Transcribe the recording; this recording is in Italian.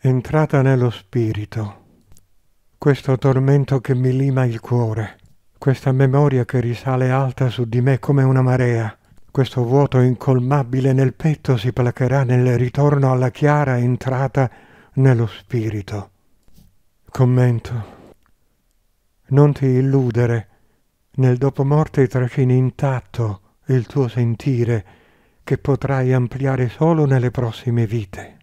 entrata nello spirito, questo tormento che mi lima il cuore, questa memoria che risale alta su di me come una marea, questo vuoto incolmabile nel petto si placherà nel ritorno alla chiara entrata nello spirito. Commento. Non ti illudere, nel dopomorte trascini intatto il tuo sentire, che potrai ampliare solo nelle prossime vite.